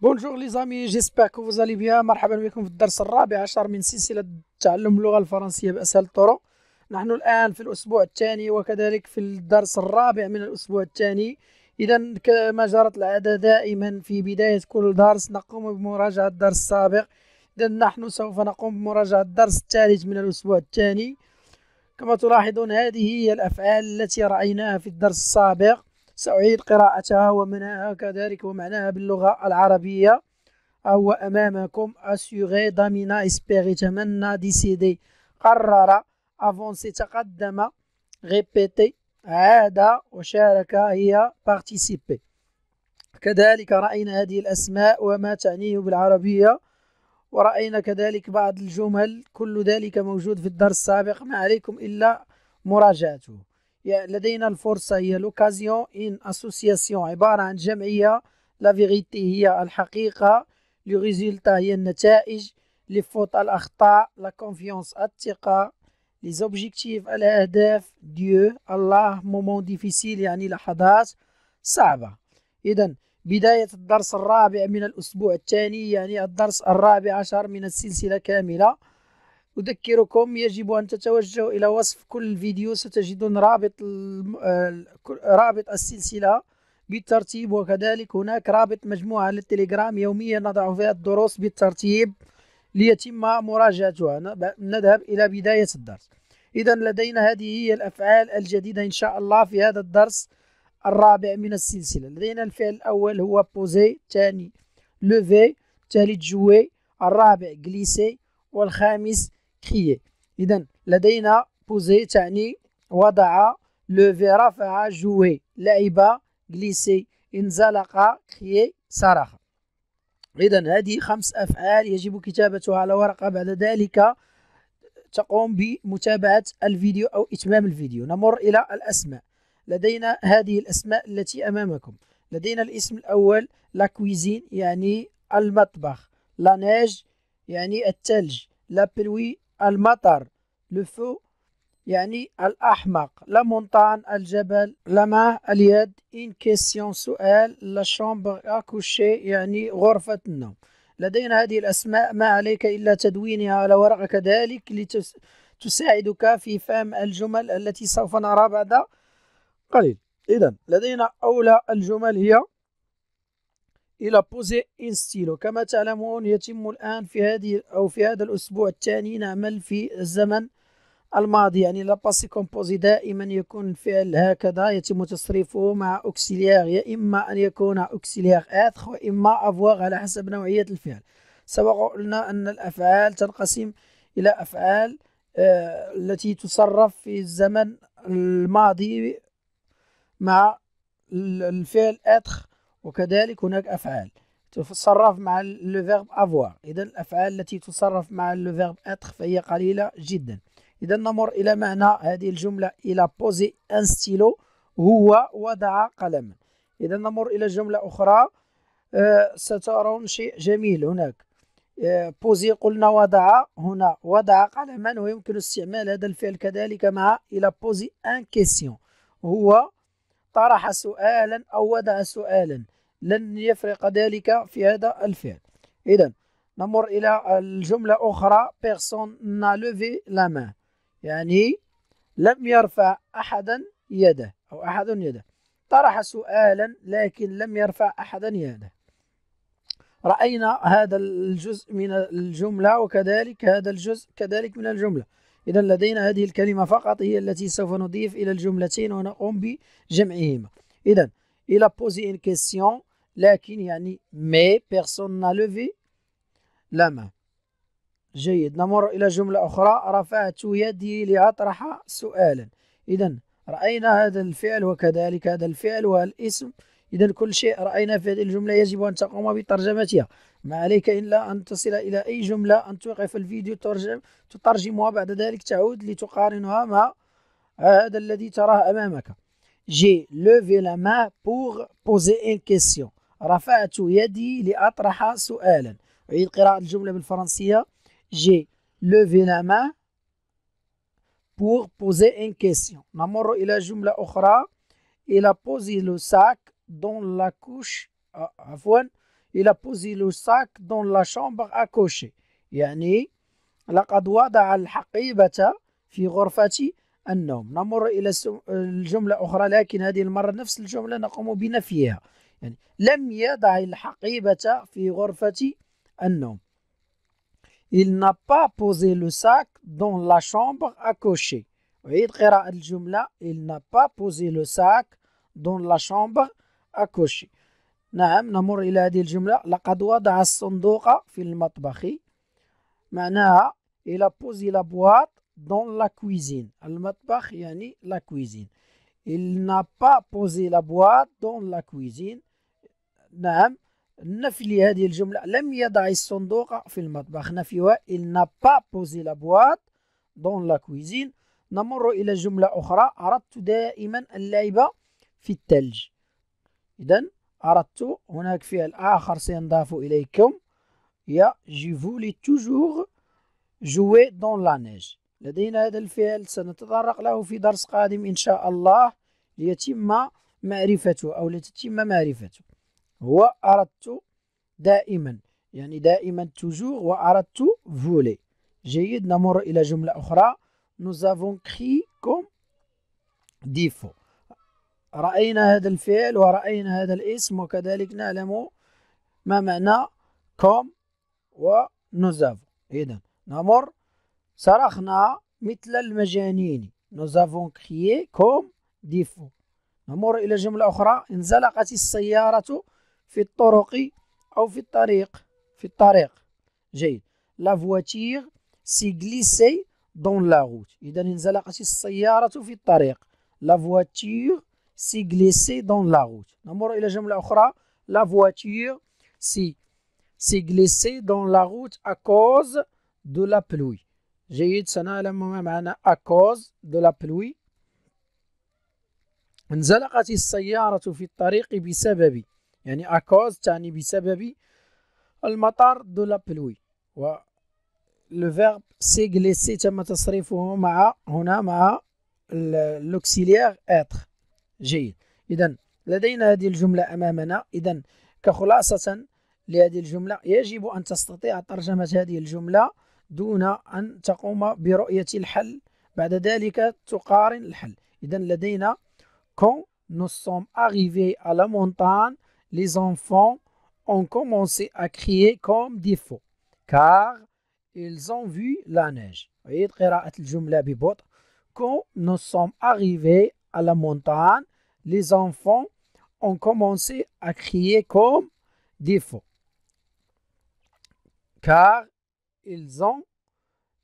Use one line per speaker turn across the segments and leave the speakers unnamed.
بونجور لي زامي جيسبيغ كو فوز بيان مرحبا بكم في الدرس الرابع عشر من سلسلة تعلم اللغة الفرنسية بأسهل الطرق نحن الآن في الأسبوع الثاني وكذلك في الدرس الرابع من الأسبوع الثاني إذا كما جرت العادة دائما في بداية كل درس نقوم بمراجعة الدرس السابق إذا نحن سوف نقوم بمراجعة الدرس الثالث من الأسبوع الثاني كما تلاحظون هذه هي الأفعال التي رأيناها في الدرس السابق سأعيد قراءتها ومناها كذلك ومعناها باللغة العربية هو أمامكم أسيغي دامينا إسبيغي تمنى ديسيدي قرر أفونسي تقدم غيبيتي عاد وشارك هي بارتيسيبي كذلك رأينا هذه الأسماء وما تعنيه بالعربية ورأينا كذلك بعض الجمل كل ذلك موجود في الدرس السابق ما عليكم إلا مراجعته لدينا الفرصة هي لوكازيون إن أسوسياسيون عبارة عن جمعية لا فيغيتي هي الحقيقة لو ريزولتا هي النتائج لي فوت الأخطاء لا كونفيونس الثقة لي زوبجيكتيف الأهداف ديو الله مومون ديفيسيل يعني لحظات صعبة إذا بداية الدرس الرابع من الأسبوع الثاني يعني الدرس الرابع عشر من السلسلة كاملة أذكركم يجب أن تتوجهوا إلى وصف كل فيديو ستجدون رابط آه، رابط السلسلة بالترتيب وكذلك هناك رابط مجموعة للتليجرام يوميا نضع فيها الدروس بالترتيب ليتم مراجعتها نذهب إلى بداية الدرس إذا لدينا هذه هي الأفعال الجديدة إن شاء الله في هذا الدرس الرابع من السلسلة لدينا الفعل الأول هو بوزي الثاني لوفي الثالث جوي الرابع جليسي والخامس كريي اذا لدينا بوزي تعني وضع لوفي رفع جوي لعب غليسي انزلق كريي صرخ إذا هذه خمس أفعال يجب كتابتها على ورقة بعد ذلك تقوم بمتابعة الفيديو أو إتمام الفيديو نمر إلى الأسماء لدينا هذه الأسماء التي أمامكم لدينا الاسم الأول لا كويزين يعني المطبخ لا نيج يعني الثلج لا بلوي المطر لفو يعني الأحمق لمونتان الجبل لما اليد إن كيسيون سؤال لشامبر أكوشي يعني غرفة النوم لدينا هذه الأسماء ما عليك إلا تدوينها على ورقة كذلك لتساعدك في فهم الجمل التي سوف نرى بعد قليل إذا لدينا أولى الجمل هي إلى بوزي إن ستيلو كما تعلمون يتم الآن في هذه أو في هذا الأسبوع الثاني نعمل في الزمن الماضي يعني باسي كومبوزي دائما يكون الفعل هكذا يتم تصريفه مع اوكسيليير يا إما أن يكون اوكسيليير اتر وإما أفواغ على حسب نوعية الفعل سبق قلنا أن الأفعال تنقسم إلى أفعال آه التي تصرف في الزمن الماضي مع الفعل اتر وكذلك هناك أفعال تتصرف مع لو فيرب افوار اذا الافعال التي تصرف مع لو فيرب اتر فهي قليله جدا اذا نمر الى معنى هذه الجمله الى بوزي ان ستيلو هو وضع قلما اذا نمر الى جمله اخرى أه سترون شيء جميل هناك أه بوزي قلنا وضع هنا وضع قلما ويمكن استعمال هذا الفعل كذلك مع الى بوزي ان كيسيون هو طرح سؤالا او وضع سؤالا لن يفرق ذلك في هذا الفعل إذا نمر إلى الجملة أخرى بيرسون نا لوفي لا يعني لم يرفع أحدا يده أو أحد يده طرح سؤالا لكن لم يرفع أحدا يده رأينا هذا الجزء من الجملة وكذلك هذا الجزء كذلك من الجملة إذا لدينا هذه الكلمة فقط هي التي سوف نضيف إلى الجملتين ونقوم بجمعهما إذا il a posé une question, مي بيرسون نا لوفي لا ما جيد نمر إلى جملة أخرى رفعت يدي لأطرح سؤالا إذا رأينا هذا الفعل وكذلك هذا الفعل والاسم إذا كل شيء رأينا في هذه الجملة يجب أن تقوم بترجمتها ما عليك إلا أن تصل إلى أي جملة أن توقف الفيديو ترجم تترجمها بعد ذلك تعود لتقارنها مع هذا الذي تراه أمامك J'ai levé la main pour poser une question. رفعت يدي لأطرح سؤالا. أعيد قراءة الجملة بالفرنسية. J'ai levé la main pour poser une question. نمر إلى جملة أخرى. Il a posé le sac dans la couche. عفوا. Il a posé le sac dans la chambre à cocher. يعني لقد وضع الحقيبة في غرفتي النوم نمر إلى الجملة أخرى لكن هذه المرة نفس الجملة نقوم بنفيها يعني لم يضع الحقيبة في غرفة النوم Il n'a pas posé le sac dans la chambre à cocher. عيد قراءة الجملة Il n'a pas posé le sac dans la chambre à cocher. نعم نمر إلى هذه الجملة لقد وضع الصندوق في المطبخ معناها إلى بوزي بواط dans la cuisine. Al-matbakh yani la cuisine. Il n'a pas posé la boîte dans la cuisine. نعم نفي هذه الجملة لم يضع الصندوق في المطبخ نفيها il n'a pas posé la boîte dans la cuisine نمر إلى جملة أخرى أردت دائما اللعب في الثلج إذا أردت هناك فعل الآخر سينضاف إليكم يا جي فولي توجور jouer dans la neige لدينا هذا الفعل سنتطرق له في درس قادم إن شاء الله ليتم معرفته أو لتتم معرفته هو أردت دائما يعني دائما توجور وأردت فولي جيد نمر إلى جملة أخرى nous avons كوم comme ديفو رأينا هذا الفعل ورأينا هذا الاسم وكذلك نعلم ما معنى كوم ونزاف إذا نمر صرخنا مثل المجانين nous avons crié comme des fous نمر إلى جملة أخرى انزلقت السيارة في الطرق أو في الطريق في الطريق جيد لا voiture s'est glissée dans la route إذا انزلقت السيارة في الطريق لا voiture s'est glissée dans la route نمر إلى جملة أخرى la voiture s'est glissée dans la route à cause de la pluie جيد سنعلم ما معنى أكوز دو لا بلوي انزلقت السيارة في الطريق بسبب يعني أكوز تعني بسبب المطر دو لا بلوي و لو فيرب سي غليسي تم تصريفه مع هنا مع لوكسيليير اتر جيد إذا لدينا هذه الجملة أمامنا إذا كخلاصة لهذه الجملة يجب أن تستطيع ترجمة هذه الجملة دون أن تقوم برؤية الحل بعد ذلك تقارن الحل إذا لدينا quand nous sommes arrivés à la montagne les enfants ont commencé à crier comme des faux car ils ont vu la neige voyez قراءة الجملة ببطء quand nous sommes arrivés à la montagne les enfants ont commencé à crier comme des faux car ils ont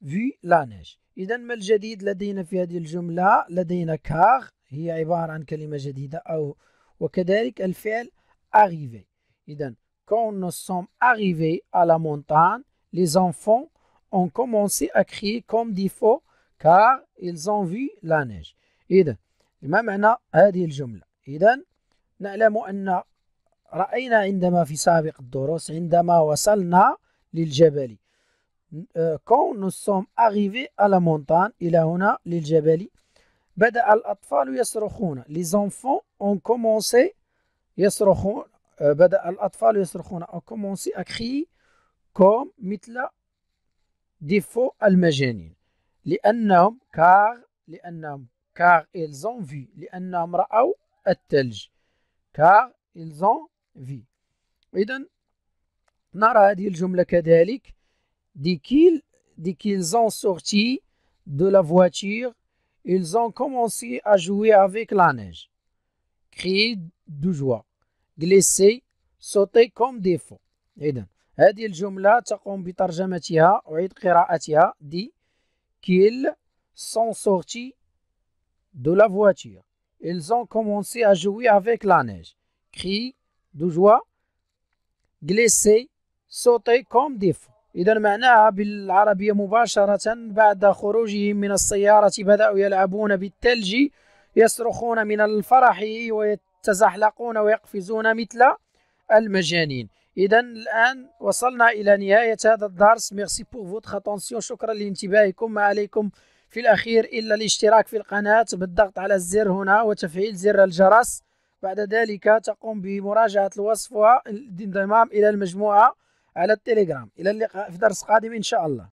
vu la neige إذا ما الجديد لدينا في هذه الجملة لدينا كار هي عبارة عن كلمة جديدة أو وكذلك الفعل arrivé إذا quand nous sommes arrivés à la montagne les enfants ont commencé à crier comme des faux car ils ont vu la neige إذا ما معنى هذه الجملة إذا نعلم أن رأينا عندما في سابق الدروس عندما وصلنا للجبل quand nous sommes arrivés à la montagne, il a هنا للجبل بدأ الأطفال يصرخون. Les enfants ont commencé يصرخون بدأ الأطفال يصرخون ont commencé à crier comme مثل défaut المجانين لأنهم car لأنهم car ils ont vu لأنهم رأوا الثلج car ils ont vu إذا نرى هذه الجملة كذلك Dès qu'ils sont ont sorti de la voiture, ils ont commencé à jouer avec la neige, cri de joie, glisser, sauter comme des fous. إذا هذه الجملة تقوم بترجمتها أعيد قراءتها دي qu'ils sont sortis de la voiture. Ils ont commencé à jouer avec la neige. cri de joie, glisser, sauter comme des fous. إذا معناها بالعربية مباشرة بعد خروجهم من السيارة بدأوا يلعبون بالثلج يصرخون من الفرح ويتزحلقون ويقفزون مثل المجانين إذا الآن وصلنا إلى نهاية هذا الدرس ميرسي بور فوتخ اتونسيون شكرا لانتباهكم ما عليكم في الأخير إلا الاشتراك في القناة بالضغط على الزر هنا وتفعيل زر الجرس بعد ذلك تقوم بمراجعة الوصف والانضمام إلى المجموعة على التليجرام إلى اللقاء في درس قادم إن شاء الله